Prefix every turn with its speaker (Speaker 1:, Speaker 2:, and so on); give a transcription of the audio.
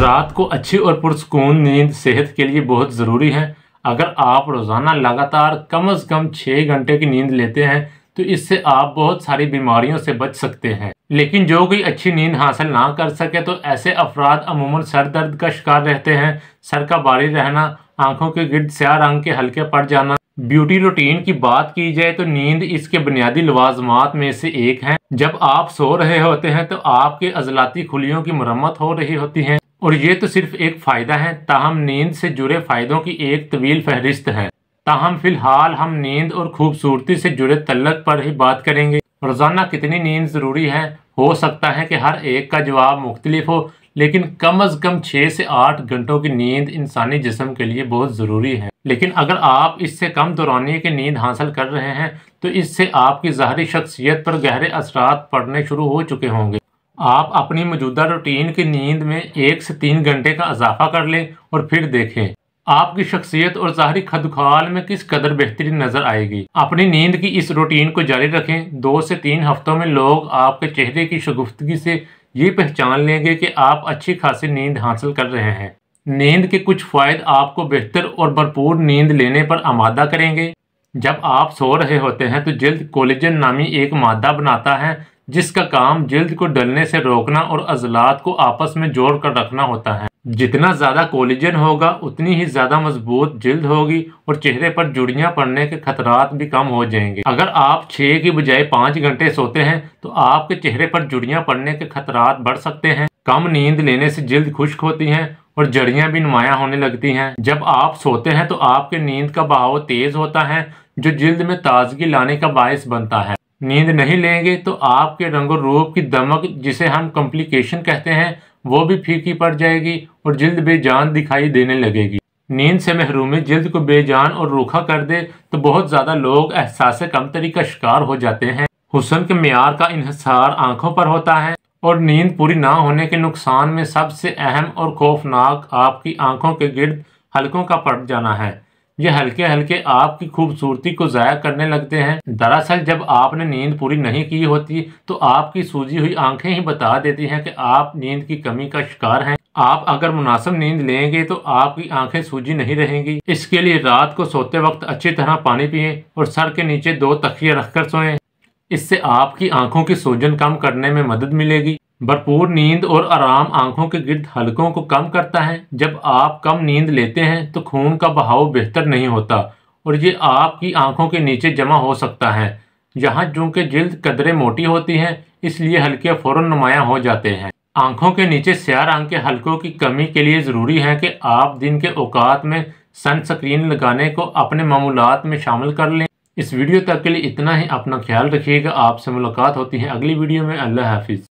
Speaker 1: रात को अच्छी और पुरस्कून नींद सेहत के लिए बहुत ज़रूरी है अगर आप रोज़ाना लगातार कम अज़ कम छः घंटे की नींद लेते हैं तो इससे आप बहुत सारी बीमारियों से बच सकते हैं लेकिन जो कोई अच्छी नींद हासिल ना कर सके तो ऐसे अफराद अमूमन सर दर्द का शिकार रहते हैं सर का बारी रहना आंखों के गिर्द स्या रंग के हल्के पड़ जाना ब्यूटी रूटीन की बात की जाए तो नींद इसके बुनियादी लवाजमात में से एक है जब आप सो रहे होते हैं तो आपके अजलाती खुलियों की मरम्मत हो रही होती है और ये तो सिर्फ एक फ़ायदा है ताहम नींद से जुड़े फ़ायदों की एक तवील फहरिस्त है ताहम फ़िलहाल हम नींद और खूबसूरती से जुड़े तलक पर ही बात करेंगे रोज़ाना कितनी नींद ज़रूरी है हो सकता है कि हर एक का जवाब मुख्तलिफ हो लेकिन कम अज़ कम छः से आठ घंटों की नींद इंसानी जिसम के लिए बहुत ज़रूरी है लेकिन अगर आप इससे कम दौरानिए की नींद हासिल कर रहे हैं तो इससे आपकी ज़ाहरी शख्सियत पर गहरे असरात पड़ने शुरू हो चुके होंगे आप अपनी मौजूदा रूटीन की नींद में एक से तीन घंटे का इजाफा कर लें और फिर देखें आपकी शख्सियत और ज़ाहरी खदखाल में किस कदर बेहतरी नज़र आएगी अपनी नींद की इस रूटीन को जारी रखें दो से तीन हफ्तों में लोग आपके चेहरे की शगुफ्तगी से ये पहचान लेंगे कि आप अच्छी खासी नींद हासिल कर रहे हैं नींद के कुछ फ़ायद आपको बेहतर और भरपूर नींद लेने पर आमादा करेंगे जब आप सो रहे होते हैं तो जल्द कोलेजन नामी एक मादा बनाता है जिसका काम जल्द को डलने से रोकना और अजलात को आपस में जोड़ कर रखना होता है जितना ज़्यादा कोलिजन होगा उतनी ही ज़्यादा मजबूत जल्द होगी और चेहरे पर जुड़ियाँ पड़ने के खतरात भी कम हो जाएंगे अगर आप छः की बजाय पाँच घंटे सोते हैं तो आपके चेहरे पर जुड़ियाँ पड़ने के खतरात बढ़ सकते हैं कम नींद लेने से जल्द खुश्क होती है और जड़ियाँ भी नुमाया होने लगती हैं जब आप सोते हैं तो आपके नींद का बहाव तेज़ होता है जो जल्द में ताजगी लाने का बायस बनता है नींद नहीं लेंगे तो आपके रंगो रूप की दमक जिसे हम कॉम्प्लिकेशन कहते हैं वो भी फीकी पड़ जाएगी और जल्द बेजान दिखाई देने लगेगी नींद से महरूमी जल्द को बेजान और रूखा कर दे तो बहुत ज़्यादा लोग एहसास कमतरी का शिकार हो जाते हैं हुसन के मैार का इहसार आंखों पर होता है और नींद पूरी ना होने के नुकसान में सबसे अहम और खौफनाक आपकी आंखों के गिर्द हल्कों का पड़ जाना है ये हल्के हल्के आपकी खूबसूरती को ज़ाया करने लगते हैं दरअसल जब आपने नींद पूरी नहीं की होती तो आपकी सूजी हुई आंखें ही बता देती हैं कि आप नींद की कमी का शिकार हैं आप अगर मुनासिब नींद लेंगे तो आपकी आंखें सूजी नहीं रहेंगी इसके लिए रात को सोते वक्त अच्छी तरह पानी पिए और सर के नीचे दो तखिया रखकर सोए इससे आपकी आंखों की सूजन कम करने में मदद मिलेगी भरपूर नींद और आराम आंखों के गिर्द हलकों को कम करता है जब आप कम नींद लेते हैं तो खून का बहाव बेहतर नहीं होता और ये आपकी आंखों के नीचे जमा हो सकता है यहाँ चूँकि जल्द कदरें मोटी होती हैं इसलिए हल्के फ़ौर नुमाया हो जाते हैं आंखों के नीचे स्यार आंख के हल्कों की कमी के लिए ज़रूरी है कि आप दिन के औकात में सनस्क्रीन लगाने को अपने मामूलत में शामिल कर लें इस वीडियो तक के लिए इतना ही अपना ख्याल रखिएगा आपसे मुलाकात होती है अगली वीडियो में अल्लाह हाफिज़